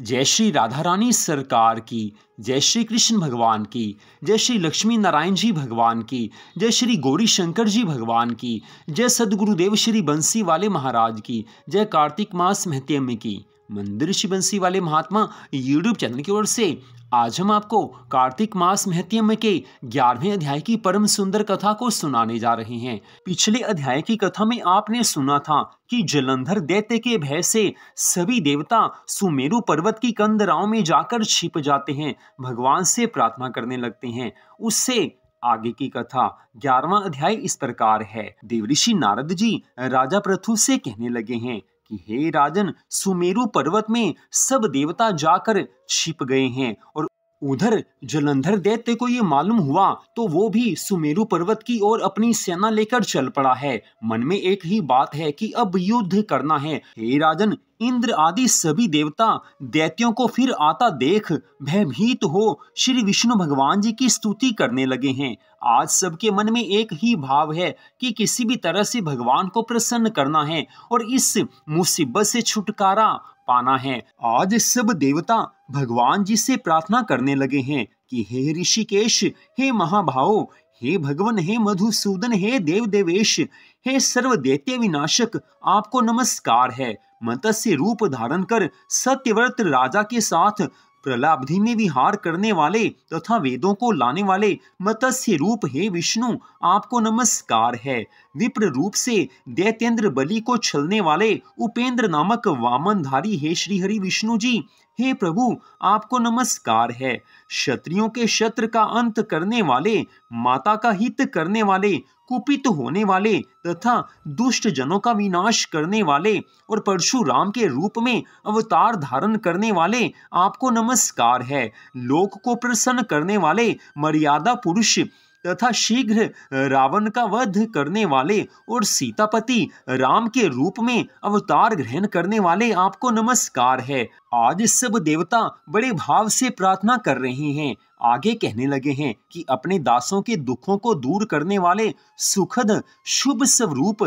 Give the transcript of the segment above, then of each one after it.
जय श्री राधा रानी सरकार की जय श्री कृष्ण भगवान की जय श्री लक्ष्मी नारायण जी भगवान की जय श्री गौरी शंकर जी भगवान की जय सदगुरुदेव श्री बंसी वाले महाराज की जय कार्तिक मास महत्यम की मंदिर श्री बंसी वाले महात्मा यूट्यूब चैनल की ओर से आज हम आपको कार्तिक मास महत्यम के ग्यारहवें अध्याय की परम सुंदर कथा को सुनाने जा रहे हैं पिछले अध्याय की कथा में आपने सुना था कि जलंधर दैत्य के भय से सभी देवता सुमेरु पर्वत की कंदराओं में जाकर छिप जाते हैं भगवान से प्रार्थना करने लगते हैं उससे आगे की कथा ग्यारहवा अध्याय इस प्रकार है देवऋषि नारद जी राजा प्रथु से कहने लगे हैं कि हे राजन सुमेरु पर्वत में सब देवता जाकर छिप गए हैं और उधर जलंधर दैत्य को ये मालूम हुआ तो वो भी सुमेरु पर्वत की ओर अपनी सेना लेकर चल पड़ा है मन में एक ही बात है कि अब युद्ध करना है हे राजन इंद्र आदि सभी देवता दैत्यों को फिर आता देख भयभीत हो श्री विष्णु भगवान जी की स्तुति करने लगे हैं आज सबके मन में एक ही भाव है कि किसी भी तरह से भगवान को प्रसन्न करना है और इस मुसीबत से छुटकारा पाना है आज सब देवता भगवान जी से प्रार्थना करने लगे हैं कि हे ऋषिकेश हे महाभाव हे भगवान हे मधुसूदन हे देव देवेश हे सर्व देत्य विनाशक आपको नमस्कार है मत्स्य रूप धारण कर सत्यव्रत राजा के साथ प्रलाब्धि में विहार करने वाले तथा वेदों को लाने वाले मत्स्य रूप हे विष्णु आपको नमस्कार है विप्र रूप से दैतेंद्र बलि को छलने वाले उपेंद्र नामक वामनधारी हे श्रीहरि विष्णु जी हे प्रभु आपको नमस्कार है क्षत्रियो के शत्र का अंत करने वाले माता का हित करने वाले कुपित होने वाले तथा दुष्ट जनों का विनाश करने वाले और परशुराम के रूप में अवतार धारण करने वाले आपको नमस्कार है लोक को प्रसन्न करने वाले मर्यादा पुरुष तथा शीघ्र रावण का वध करने वाले और सीतापति राम के रूप में अवतार ग्रहण करने वाले आपको नमस्कार है आज सब देवता बड़े भाव से प्रार्थना कर रहे हैं आगे कहने लगे हैं कि अपने दासों के दुखों को दूर करने वाले सुखद शुभ स्वरूप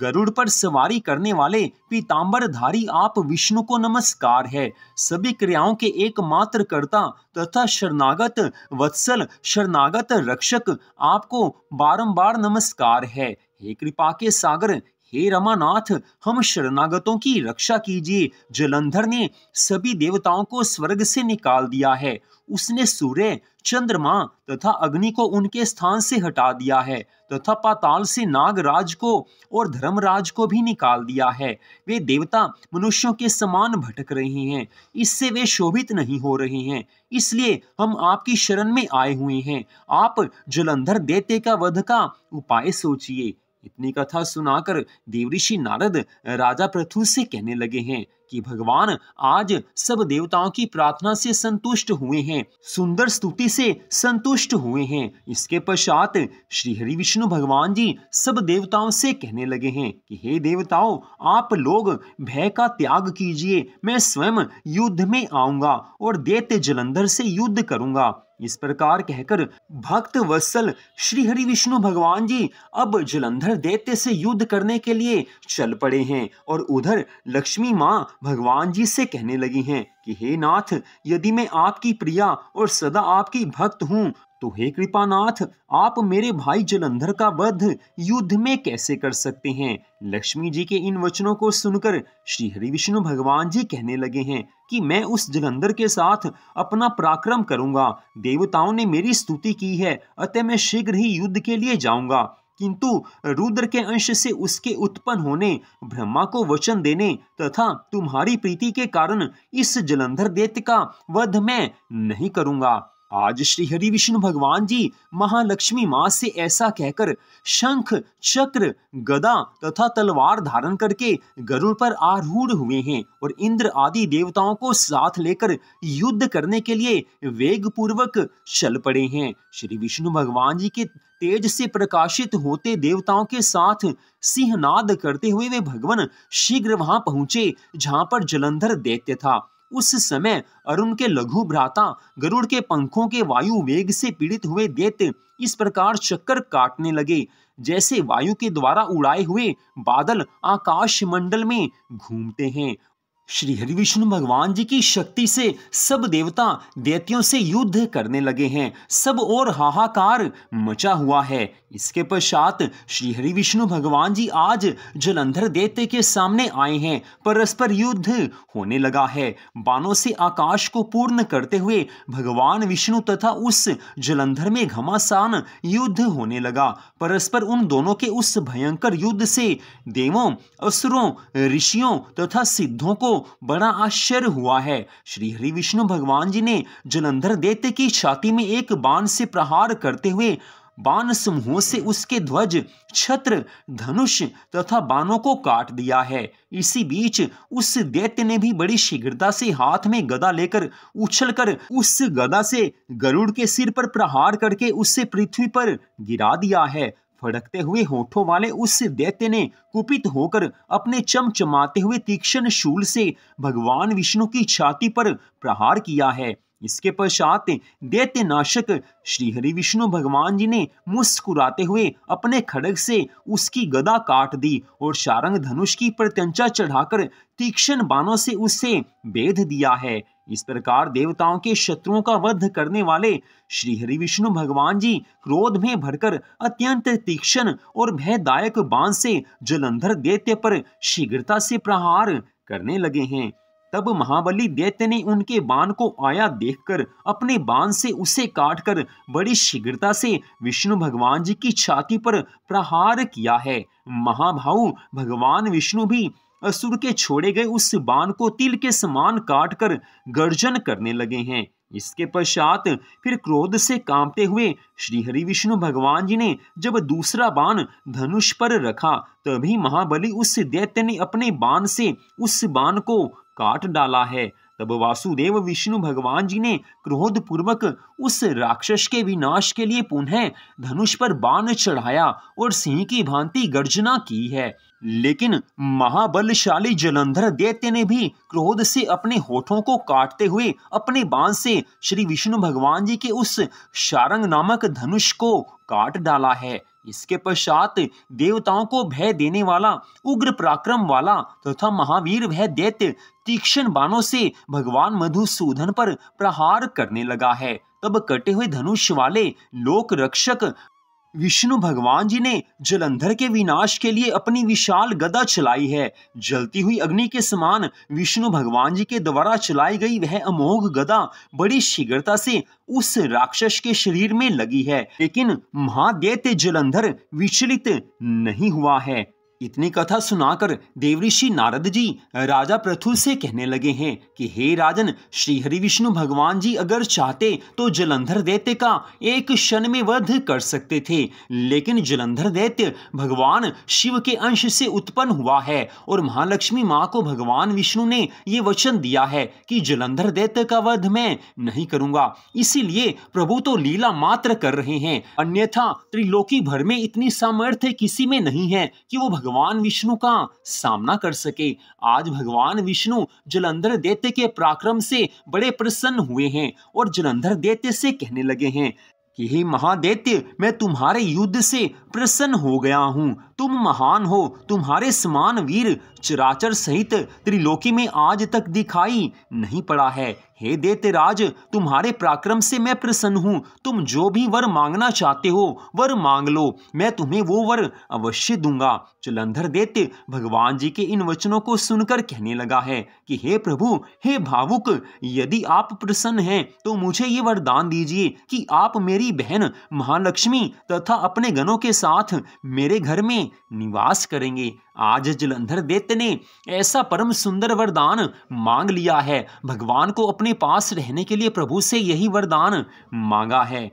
गरुड़ पर सवारी करने वाले पीताम्बरधारी आप विष्णु को नमस्कार है सभी क्रियाओं के एकमात्र कर्ता तथा शरणागत वत्सल शरणागत रक्षक आपको बारंबार नमस्कार है हे कृपा के सागर हे रमानाथ हम शरणागतों की रक्षा कीजिए जलंधर ने सभी देवताओं को स्वर्ग से निकाल दिया है उसने सूर्य चंद्रमा तथा अग्नि को उनके स्थान से हटा दिया है तथा पाताल से नागराज को और धर्मराज को भी निकाल दिया है वे देवता मनुष्यों के समान भटक रहे हैं इससे वे शोभित नहीं हो रहे हैं इसलिए हम आपकी शरण में आए हुए हैं आप जलंधर देते का वध का उपाय सोचिए इतनी कथा सुनाकर देवऋषि नारद राजा पृथु से कहने लगे हैं कि भगवान आज सब देवताओं की प्रार्थना से संतुष्ट हुए हैं सुंदर स्तुति से संतुष्ट हुए हैं इसके पश्चात श्री हरि विष्णु भगवान जी सब देवताओं से कहने लगे हैं कि हे देवताओं आप लोग भय का त्याग कीजिए मैं स्वयं युद्ध में आऊंगा और दैत्य जलंधर से युद्ध करूंगा इस प्रकार कहकर भक्त वत्सल श्रीहरि विष्णु भगवान जी अब जलंधर दैत्य से युद्ध करने के लिए चल पड़े हैं और उधर लक्ष्मी माँ भगवान जी से कहने लगी हैं कि हे नाथ यदि मैं आपकी प्रिया और सदा आपकी भक्त हूँ तो हे कृपानाथ आप मेरे भाई जलंधर का वध युद्ध में कैसे कर सकते हैं लक्ष्मी जी के इन वचनों को सुनकर श्री हरि विष्णु भगवान जी कहने लगे हैं कि मैं उस जलंधर के साथ अपना पराक्रम करूंगा देवताओं ने मेरी स्तुति की है अतः मैं शीघ्र ही युद्ध के लिए जाऊंगा किंतु रुद्र के अंश से उसके उत्पन्न होने ब्रह्मा को वचन देने तथा तुम्हारी प्रीति के कारण इस जलंधर दैत्य का वध मैं नहीं करूंगा आज श्री हरि विष्णु भगवान जी महालक्ष्मी माँ से ऐसा कहकर शंख चक्र गदा तथा तलवार धारण करके गरुड़ पर आरूढ़ हुए हैं और इंद्र आदि देवताओं को साथ लेकर युद्ध करने के लिए वेग पूर्वक चल पड़े हैं श्री विष्णु भगवान जी के तेज से प्रकाशित होते देवताओं के साथ सिंहनाद करते हुए वे भगवान शीघ्र वहां पहुंचे जहां पर जलंधर दैत्य था उस समय अरुण के लघु भ्राता गरुड़ के पंखों के वायु वेग से पीड़ित हुए देत इस प्रकार चक्कर काटने लगे जैसे वायु के द्वारा उड़ाए हुए बादल आकाश मंडल में घूमते हैं श्री हरि विष्णु भगवान जी की शक्ति से सब देवता देतियों से युद्ध करने लगे हैं सब और हाहाकार मचा हुआ है इसके पश्चात श्री हरि विष्णु भगवान जी आज जलंधर देते के सामने आए हैं परस्पर युद्ध होने लगा है बाणों से आकाश को पूर्ण करते हुए भगवान विष्णु तथा उस जलंधर में घमासान युद्ध होने लगा परस्पर उन दोनों के उस भयंकर युद्ध से देवों असुरों ऋषियों तथा सिद्धों को बड़ा आश्चर्य हुआ है श्री हरि विष्णु भगवान जी ने जलंधर देते की छाती में एक बाण से प्रहार करते हुए बाण समूहों से उसके ध्वज छत्र धनुष तथा बाणों को काट दिया है इसी बीच उस दैत्य ने भी बड़ी शीघ्रता से हाथ में गदा लेकर उछलकर उस गदा से गरुड़ के सिर पर प्रहार करके उसे पृथ्वी पर गिरा दिया है फड़कते हुए होठों वाले उस दैत्य ने कुपित होकर अपने चमचमाते हुए तीक्ष्ण शूल से भगवान विष्णु की छाती पर प्रहार किया है इसके पश्चात दैत्य नाशक श्रीहरि विष्णु भगवान जी ने मुस्कुराते हुए अपने खड़ग से उसकी गदा काट दी और शारंग धनुष की प्रत्यंचा चढ़ाकर तीक्ष्ण बाणों से उसे बेध दिया है इस प्रकार देवताओं के शत्रुओं का वध करने वाले श्री हरि विष्णु भगवान जी क्रोध में भरकर अत्यंत तीक्ष्ण और भयदायक बाण से जलंधर दैत्य पर शीघ्रता से प्रहार करने लगे हैं तब महाबली दैत्य ने उनके बाण को आया देखकर अपने बाण से उसे काटकर बड़ी शीघ्रता से विष्णु भगवान जी की छाती पर प्रहार किया है महाभाव भगवान विष्णु भी असुर के छोड़े गए उस बाण को तिल के समान काटकर गर्जन करने लगे हैं इसके पश्चात फिर क्रोध से कांपते हुए श्री हरि विष्णु भगवान जी ने जब दूसरा बाण धनुष पर रखा तभी महाबली उस दैत्य ने अपने बाण से उस बाण को काट डाला है तब वासुदेव विष्णु भगवान जी ने क्रोध पूर्वक उस राक्षस के विनाश के लिए पुनः धनुष पर बाण चढ़ाया और सिंह की भांति गर्जना की है लेकिन महाबलशाली जलंधर दैत्य ने भी क्रोध से अपने होठों को काटते हुए अपने बाण से श्री विष्णु भगवान जी के उस शारंग नामक धनुष को काट डाला है इसके पश्चात देवताओं को भय देने वाला उग्र पराक्रम वाला तथा महावीर भय दैत्य तीक्ष्ण बाणों से भगवान मधुसूदन पर प्रहार करने लगा है तब कटे हुए धनुष वाले लोक रक्षक विष्णु भगवान जी ने जलंधर के विनाश के लिए अपनी विशाल गदा चलाई है जलती हुई अग्नि के समान विष्णु भगवान जी के द्वारा चलाई गई वह अमोघ गदा बड़ी शीघ्रता से उस राक्षस के शरीर में लगी है लेकिन महादेव जलंधर विचलित नहीं हुआ है इतनी कथा सुनाकर देवऋषि नारद जी राजा प्रथु से कहने लगे हैं कि हे राजन श्री हरि विष्णु भगवान जी अगर चाहते तो जलंधर दैत्य का एक क्षण में वध कर सकते थे लेकिन जलंधर दैत्य भगवान शिव के अंश से उत्पन्न हुआ है और महालक्ष्मी माँ को भगवान विष्णु ने ये वचन दिया है कि जलंधर दैत्य का वध मैं नहीं करूँगा इसीलिए प्रभु तो लीला मात्र कर रहे हैं अन्यथा त्रिलोकी भर में इतनी सामर्थ्य किसी में नहीं है कि वो भगवान विष्णु का सामना कर सके आज भगवान विष्णु जलंधर देते के पराक्रम से बड़े प्रसन्न हुए हैं और जलंधर देते से कहने लगे हैं कि हे महादैत्य मैं तुम्हारे युद्ध से प्रसन्न हो गया हूँ तुम महान हो तुम्हारे समान वीर चराचर सहित त्रिलोकी में आज तक दिखाई नहीं पड़ा है हे देतराज तुम्हारे पराक्रम से मैं प्रसन्न हूँ तुम जो भी वर मांगना चाहते हो वर मांग लो मैं तुम्हें वो वर अवश्य दूंगा चलंधर देते भगवान जी के इन वचनों को सुनकर कहने लगा है कि हे प्रभु हे भावुक यदि आप प्रसन्न हैं तो मुझे ये वरदान दीजिए कि आप मेरी बहन महालक्ष्मी तथा अपने गणों के साथ मेरे घर में निवास करेंगे आज जलंधर दैत्य ने ऐसा परम सुंदर वरदान मांग लिया है भगवान को अपने पास रहने के लिए प्रभु से यही वरदान मांगा है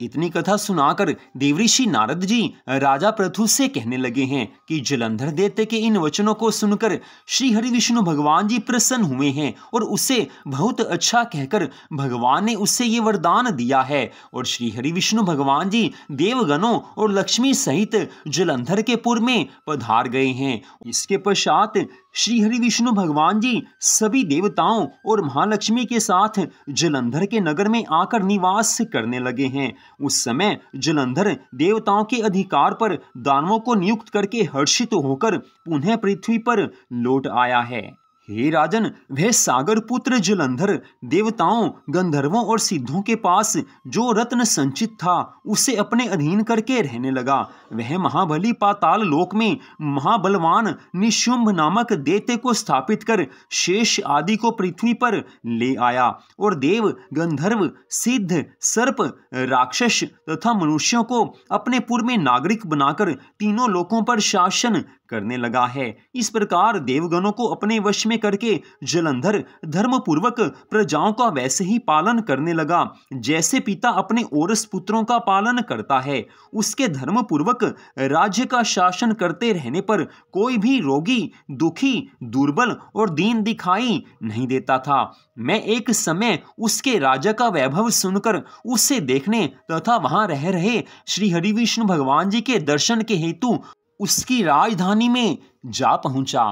इतनी कथा सुनाकर देवऋषि नारद जी राजा प्रथु से कहने लगे हैं कि जलंधर देते के इन वचनों को सुनकर श्री हरि विष्णु भगवान जी प्रसन्न हुए हैं और उसे बहुत अच्छा कहकर भगवान ने उसे ये वरदान दिया है और श्री हरि विष्णु भगवान जी देवगणों और लक्ष्मी सहित जलंधर के पुर में पधार गए हैं इसके पश्चात श्री हरि विष्णु भगवान जी सभी देवताओं और महालक्ष्मी के साथ जलंधर के नगर में आकर निवास करने लगे हैं उस समय जलंधर देवताओं के अधिकार पर दानवों को नियुक्त करके हर्षित होकर पुनः पृथ्वी पर लौट आया है हे राजन वह सागर पुत्र जलंधर देवताओं गंधर्वों और सिद्धों के पास जो रत्न संचित था उसे अपने अधीन करके रहने लगा वह महाबली पाताल लोक में महाबलवान निशुंभ नामक देते को स्थापित कर शेष आदि को पृथ्वी पर ले आया और देव गंधर्व सिद्ध सर्प राक्षस तथा मनुष्यों को अपने पूर्व में नागरिक बनाकर तीनों लोकों पर शासन करने लगा है इस प्रकार देवगणों को अपने वश में करके जलंधर धर्मपूर्वक प्रजाओं का वैसे ही पालन करने लगा जैसे पिता अपने ओरस पुत्रों का पालन करता है उसके धर्मपूर्वक राज्य का शासन करते रहने पर कोई भी रोगी दुखी दुर्बल और दीन दिखाई नहीं देता था मैं एक समय उसके राजा का वैभव सुनकर उसे देखने तथा वहां रह रहे श्री हरिविष्णु भगवान जी के दर्शन के हेतु उसकी राजधानी में जा पहुंचा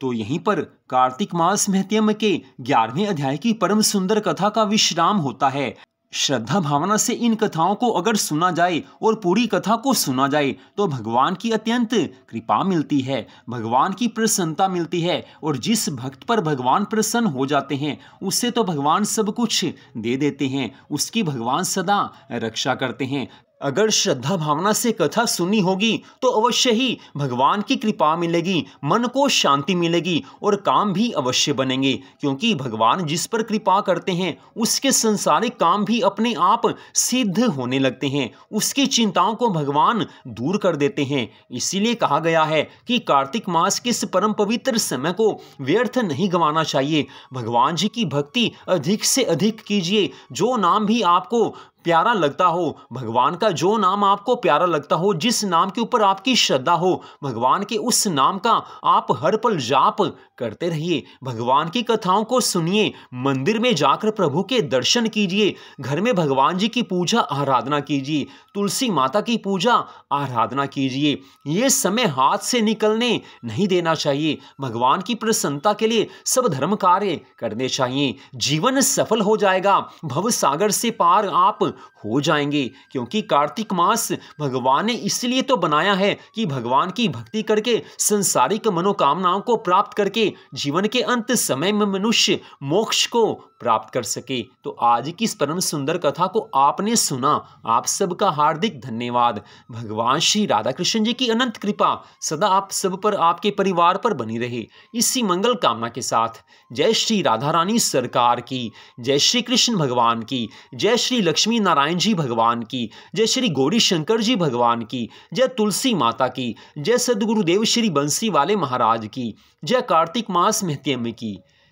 तो यहीं पर कार्तिक मास महत्यम के ग्यारहवें अध्याय की परम सुंदर कथा का विश्राम होता है श्रद्धा भावना से इन कथाओं को अगर सुना जाए और पूरी कथा को सुना जाए तो भगवान की अत्यंत कृपा मिलती है भगवान की प्रसन्नता मिलती है और जिस भक्त पर भगवान प्रसन्न हो जाते हैं उससे तो भगवान सब कुछ दे देते हैं उसकी भगवान सदा रक्षा करते हैं अगर श्रद्धा भावना से कथा सुनी होगी तो अवश्य ही भगवान की कृपा मिलेगी मन को शांति मिलेगी और काम भी अवश्य बनेंगे क्योंकि भगवान जिस पर कृपा करते हैं उसके संसारिक काम भी अपने आप सिद्ध होने लगते हैं उसकी चिंताओं को भगवान दूर कर देते हैं इसीलिए कहा गया है कि कार्तिक मास के इस परम पवित्र समय को व्यर्थ नहीं गंवाना चाहिए भगवान जी की भक्ति अधिक से अधिक कीजिए जो नाम भी आपको प्यारा लगता हो भगवान का जो नाम आपको प्यारा लगता हो जिस नाम के ऊपर आपकी श्रद्धा हो भगवान के उस नाम का आप हर पल जाप करते रहिए भगवान की कथाओं को सुनिए मंदिर में जाकर प्रभु के दर्शन कीजिए घर में भगवान जी की पूजा आराधना कीजिए तुलसी माता की पूजा आराधना कीजिए ये समय हाथ से निकलने नहीं देना चाहिए भगवान की प्रसन्नता के लिए सब धर्म कार्य करने चाहिए जीवन सफल हो जाएगा भव सागर से पार आप हो जाएंगे क्योंकि कार्तिक मास भगवान ने इसलिए तो बनाया है कि भगवान की भक्ति करके संसारिक मनोकामनाओं को प्राप्त करके जीवन के अंत समय में मनुष्य मोक्ष को प्राप्त कर सके तो आज की इस परम सुंदर कथा को आपने सुना आप सबका हार्दिक धन्यवाद भगवान श्री राधा कृष्ण जी की अनंत कृपा सदा आप सब पर आपके परिवार पर बनी रहे इसी मंगल कामना के साथ जय श्री राधा रानी सरकार की जय श्री कृष्ण भगवान की जय श्री लक्ष्मी नारायण जी भगवान की जय श्री गौरी शंकर जी भगवान की जय तुलसी माता की जय सदगुरुदेव श्री बंसी वाले महाराज की जय कार्तिक मास महत्यम की